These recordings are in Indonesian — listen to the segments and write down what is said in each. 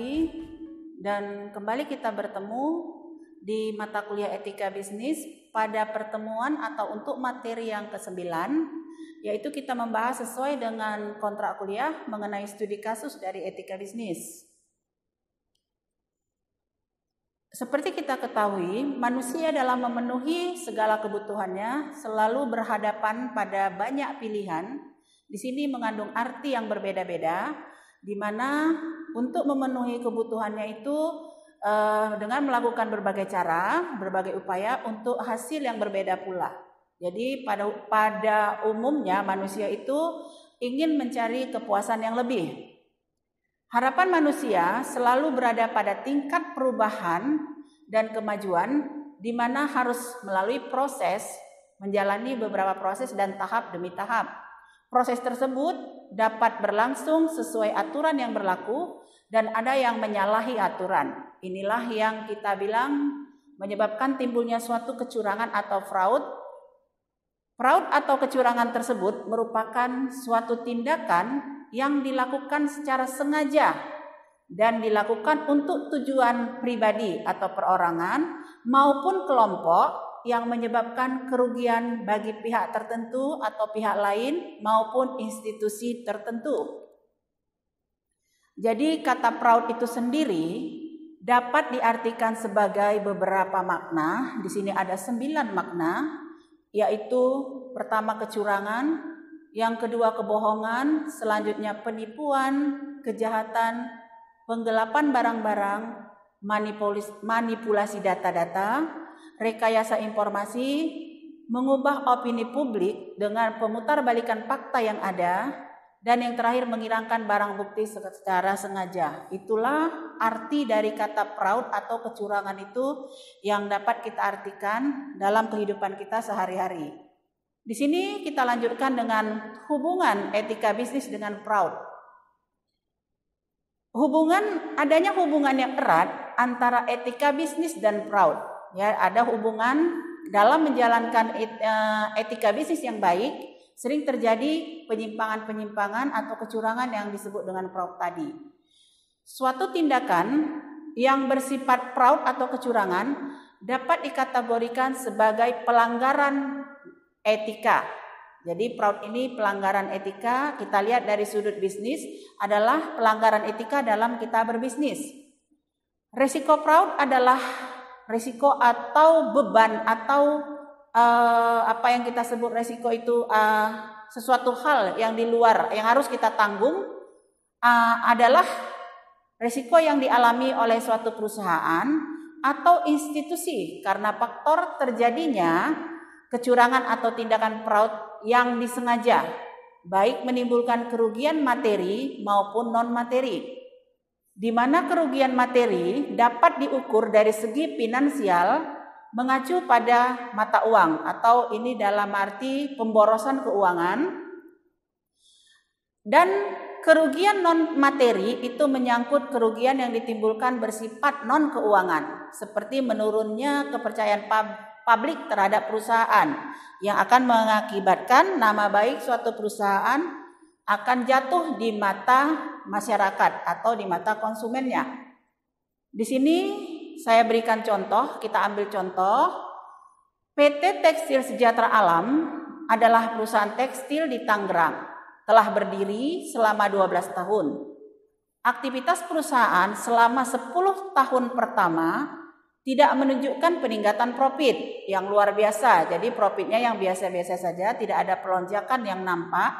lagi dan kembali kita bertemu di mata kuliah Etika Bisnis pada pertemuan atau untuk materi yang ke-9 yaitu kita membahas sesuai dengan kontrak kuliah mengenai studi kasus dari etika bisnis. Seperti kita ketahui, manusia dalam memenuhi segala kebutuhannya selalu berhadapan pada banyak pilihan. Di sini mengandung arti yang berbeda-beda, di mana untuk memenuhi kebutuhannya itu uh, dengan melakukan berbagai cara, berbagai upaya untuk hasil yang berbeda pula. Jadi pada pada umumnya manusia itu ingin mencari kepuasan yang lebih. Harapan manusia selalu berada pada tingkat perubahan dan kemajuan di mana harus melalui proses menjalani beberapa proses dan tahap demi tahap Proses tersebut dapat berlangsung sesuai aturan yang berlaku dan ada yang menyalahi aturan. Inilah yang kita bilang menyebabkan timbulnya suatu kecurangan atau fraud. Fraud atau kecurangan tersebut merupakan suatu tindakan yang dilakukan secara sengaja dan dilakukan untuk tujuan pribadi atau perorangan maupun kelompok yang menyebabkan kerugian bagi pihak tertentu atau pihak lain maupun institusi tertentu. Jadi kata proud itu sendiri dapat diartikan sebagai beberapa makna. Di sini ada sembilan makna, yaitu pertama kecurangan, yang kedua kebohongan, selanjutnya penipuan, kejahatan, penggelapan barang-barang, manipulasi data-data, rekayasa informasi, mengubah opini publik dengan pemutarbalikan fakta yang ada, dan yang terakhir menghilangkan barang bukti secara sengaja. Itulah arti dari kata fraud atau kecurangan itu yang dapat kita artikan dalam kehidupan kita sehari-hari. Di sini kita lanjutkan dengan hubungan etika bisnis dengan fraud. Hubungan adanya hubungan yang erat antara etika bisnis dan fraud ya ada hubungan dalam menjalankan eh, etika bisnis yang baik sering terjadi penyimpangan-penyimpangan atau kecurangan yang disebut dengan fraud tadi. Suatu tindakan yang bersifat fraud atau kecurangan dapat dikategorikan sebagai pelanggaran etika. Jadi fraud ini pelanggaran etika, kita lihat dari sudut bisnis adalah pelanggaran etika dalam kita berbisnis. resiko fraud adalah Resiko atau beban atau uh, apa yang kita sebut resiko itu uh, sesuatu hal yang di luar yang harus kita tanggung uh, adalah resiko yang dialami oleh suatu perusahaan atau institusi karena faktor terjadinya kecurangan atau tindakan fraud yang disengaja baik menimbulkan kerugian materi maupun non materi di mana kerugian materi dapat diukur dari segi finansial mengacu pada mata uang atau ini dalam arti pemborosan keuangan dan kerugian non materi itu menyangkut kerugian yang ditimbulkan bersifat non keuangan seperti menurunnya kepercayaan publik terhadap perusahaan yang akan mengakibatkan nama baik suatu perusahaan akan jatuh di mata masyarakat atau di mata konsumennya. Di sini saya berikan contoh, kita ambil contoh. PT Tekstil Sejahtera Alam adalah perusahaan tekstil di Tangerang, telah berdiri selama 12 tahun. Aktivitas perusahaan selama 10 tahun pertama tidak menunjukkan peningkatan profit yang luar biasa. Jadi profitnya yang biasa-biasa saja, tidak ada pelonjakan yang nampak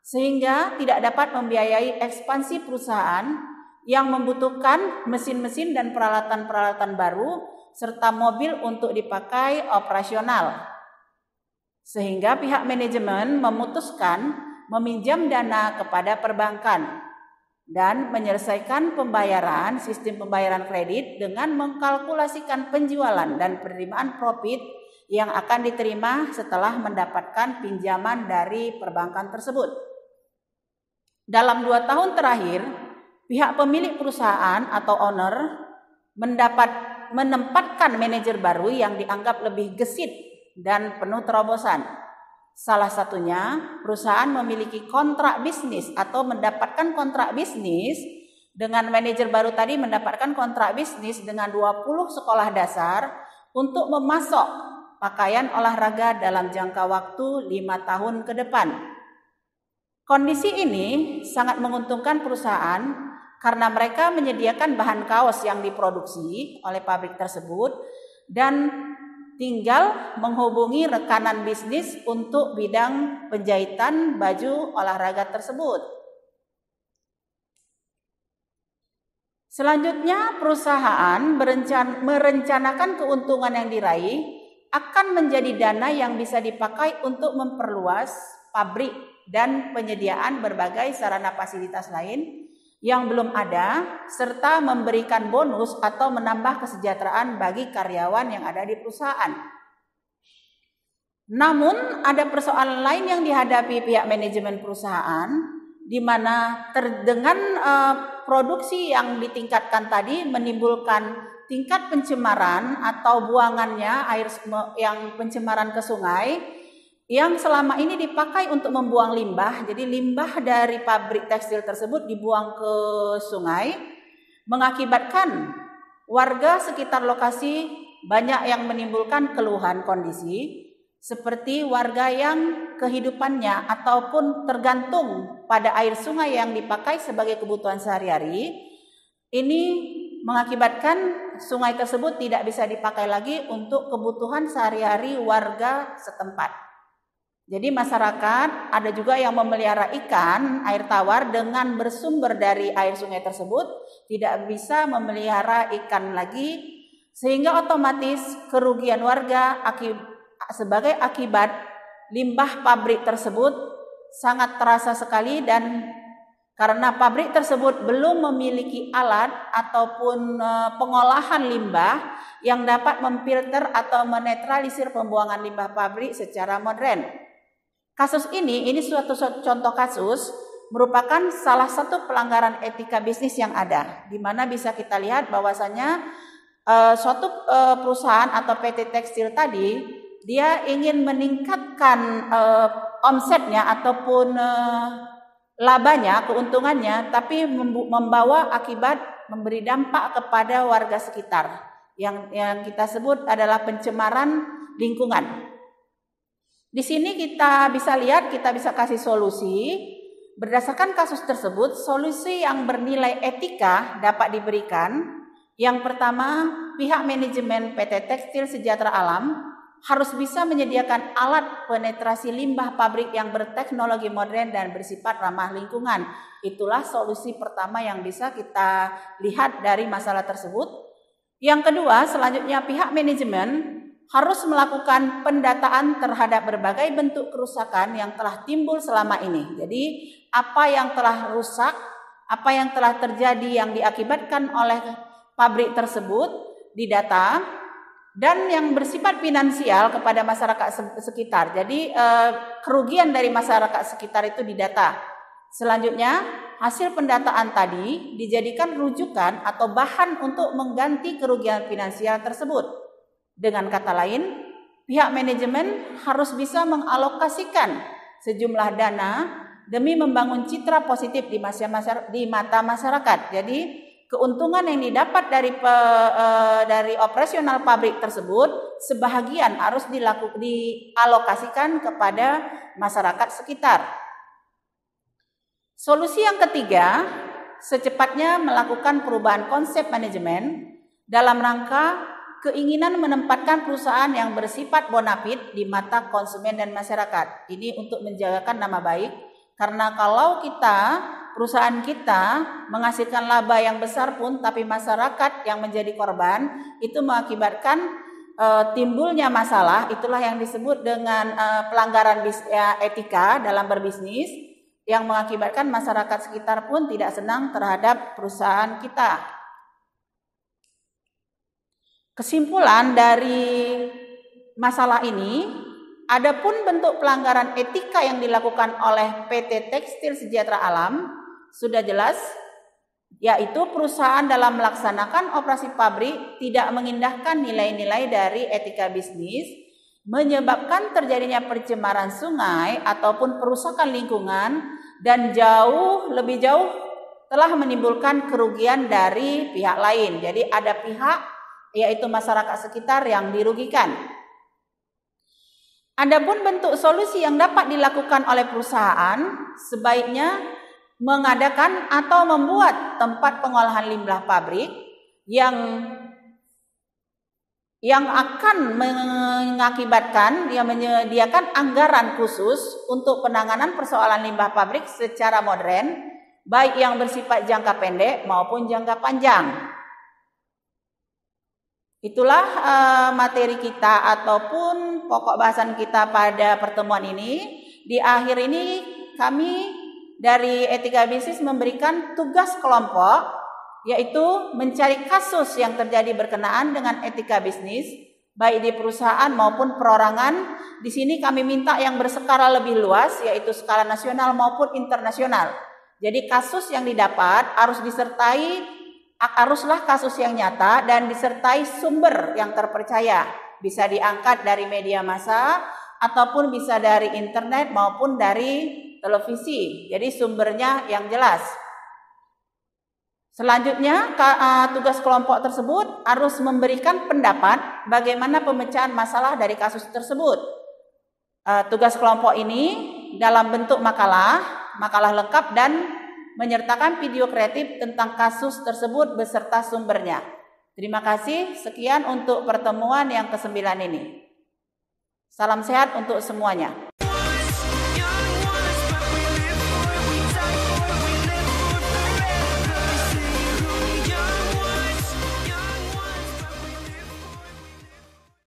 sehingga tidak dapat membiayai ekspansi perusahaan yang membutuhkan mesin-mesin dan peralatan-peralatan baru serta mobil untuk dipakai operasional. Sehingga pihak manajemen memutuskan meminjam dana kepada perbankan dan menyelesaikan pembayaran sistem pembayaran kredit dengan mengkalkulasikan penjualan dan penerimaan profit yang akan diterima setelah mendapatkan pinjaman dari perbankan tersebut. Dalam dua tahun terakhir, pihak pemilik perusahaan atau owner mendapat menempatkan manajer baru yang dianggap lebih gesit dan penuh terobosan. Salah satunya, perusahaan memiliki kontrak bisnis atau mendapatkan kontrak bisnis dengan manajer baru tadi mendapatkan kontrak bisnis dengan 20 sekolah dasar untuk memasok pakaian olahraga dalam jangka waktu 5 tahun ke depan. Kondisi ini sangat menguntungkan perusahaan karena mereka menyediakan bahan kaos yang diproduksi oleh pabrik tersebut dan tinggal menghubungi rekanan bisnis untuk bidang penjahitan baju olahraga tersebut. Selanjutnya, perusahaan berencan merencanakan keuntungan yang diraih akan menjadi dana yang bisa dipakai untuk memperluas pabrik dan penyediaan berbagai sarana fasilitas lain yang belum ada serta memberikan bonus atau menambah kesejahteraan bagi karyawan yang ada di perusahaan. Namun ada persoalan lain yang dihadapi pihak manajemen perusahaan di mana dengan eh, produksi yang ditingkatkan tadi menimbulkan tingkat pencemaran atau buangannya air yang pencemaran ke sungai yang selama ini dipakai untuk membuang limbah. Jadi limbah dari pabrik tekstil tersebut dibuang ke sungai mengakibatkan warga sekitar lokasi banyak yang menimbulkan keluhan kondisi seperti warga yang kehidupannya ataupun tergantung pada air sungai yang dipakai sebagai kebutuhan sehari-hari, ini mengakibatkan sungai tersebut tidak bisa dipakai lagi untuk kebutuhan sehari-hari warga setempat. Jadi masyarakat ada juga yang memelihara ikan air tawar dengan bersumber dari air sungai tersebut tidak bisa memelihara ikan lagi sehingga otomatis kerugian warga akib sebagai akibat limbah pabrik tersebut sangat terasa sekali dan karena pabrik tersebut belum memiliki alat ataupun eh, pengolahan limbah yang dapat memfilter atau menetralisir pembuangan limbah pabrik secara modern. Kasus ini, ini suatu contoh kasus merupakan salah satu pelanggaran etika bisnis yang ada, di mana bisa kita lihat bahwasannya uh, suatu uh, perusahaan atau PT tekstil tadi dia ingin meningkatkan uh, omsetnya ataupun labanya, keuntungannya, tapi membawa akibat memberi dampak kepada warga sekitar yang yang kita sebut adalah pencemaran lingkungan. Di sini kita bisa lihat, kita bisa kasih solusi. Berdasarkan kasus tersebut, solusi yang bernilai etika dapat diberikan. Yang pertama, pihak manajemen PT Tekstil Sejahtera Alam harus bisa menyediakan alat penetrasi limbah pabrik yang berteknologi modern dan bersifat ramah lingkungan. Itulah solusi pertama yang bisa kita lihat dari masalah tersebut. Yang kedua, selanjutnya pihak manajemen harus melakukan pendataan terhadap berbagai bentuk kerusakan yang telah timbul selama ini. Jadi, apa yang telah rusak, apa yang telah terjadi yang diakibatkan oleh pabrik tersebut didata dan yang bersifat finansial kepada masyarakat sekitar. Jadi, eh, kerugian dari masyarakat sekitar itu didata. Selanjutnya, hasil pendataan tadi dijadikan rujukan atau bahan untuk mengganti kerugian finansial tersebut. Dengan kata lain, pihak manajemen harus bisa mengalokasikan sejumlah dana demi membangun citra positif di, masyarakat, di mata masyarakat. Jadi keuntungan yang didapat dari pe, e, dari operasional pabrik tersebut sebahagian harus dilaku, dialokasikan kepada masyarakat sekitar. Solusi yang ketiga, secepatnya melakukan perubahan konsep manajemen dalam rangka keinginan menempatkan perusahaan yang bersifat bonafit di mata konsumen dan masyarakat. Ini untuk menjagakan nama baik karena kalau kita perusahaan kita menghasilkan laba yang besar pun tapi masyarakat yang menjadi korban itu mengakibatkan e, timbulnya masalah itulah yang disebut dengan e, pelanggaran bis, ya, etika dalam berbisnis yang mengakibatkan masyarakat sekitar pun tidak senang terhadap perusahaan kita. Kesimpulan dari masalah ini, adapun bentuk pelanggaran etika yang dilakukan oleh PT Tekstil Sejahtera Alam sudah jelas yaitu perusahaan dalam melaksanakan operasi pabrik tidak mengindahkan nilai-nilai dari etika bisnis, menyebabkan terjadinya pencemaran sungai ataupun perusakan lingkungan dan jauh lebih jauh telah menimbulkan kerugian dari pihak lain. Jadi ada pihak yaitu masyarakat sekitar yang dirugikan. Adapun bentuk solusi yang dapat dilakukan oleh perusahaan sebaiknya mengadakan atau membuat tempat pengolahan limbah pabrik yang yang akan mengakibatkan yang menyediakan anggaran khusus untuk penanganan persoalan limbah pabrik secara modern baik yang bersifat jangka pendek maupun jangka panjang. Itulah eh, materi kita ataupun pokok bahasan kita pada pertemuan ini. Di akhir ini kami dari etika bisnis memberikan tugas kelompok yaitu mencari kasus yang terjadi berkenaan dengan etika bisnis baik di perusahaan maupun perorangan. Di sini kami minta yang berskala lebih luas yaitu skala nasional maupun internasional. Jadi kasus yang didapat harus disertai Haruslah kasus yang nyata dan disertai sumber yang terpercaya. Bisa diangkat dari media massa ataupun bisa dari internet maupun dari televisi. Jadi sumbernya yang jelas. Selanjutnya, tugas kelompok tersebut harus memberikan pendapat bagaimana pemecahan masalah dari kasus tersebut. E, tugas kelompok ini dalam bentuk makalah, makalah lengkap dan menyertakan video kreatif tentang kasus tersebut beserta sumbernya. Terima kasih, sekian untuk pertemuan yang kesembilan ini. Salam sehat untuk semuanya.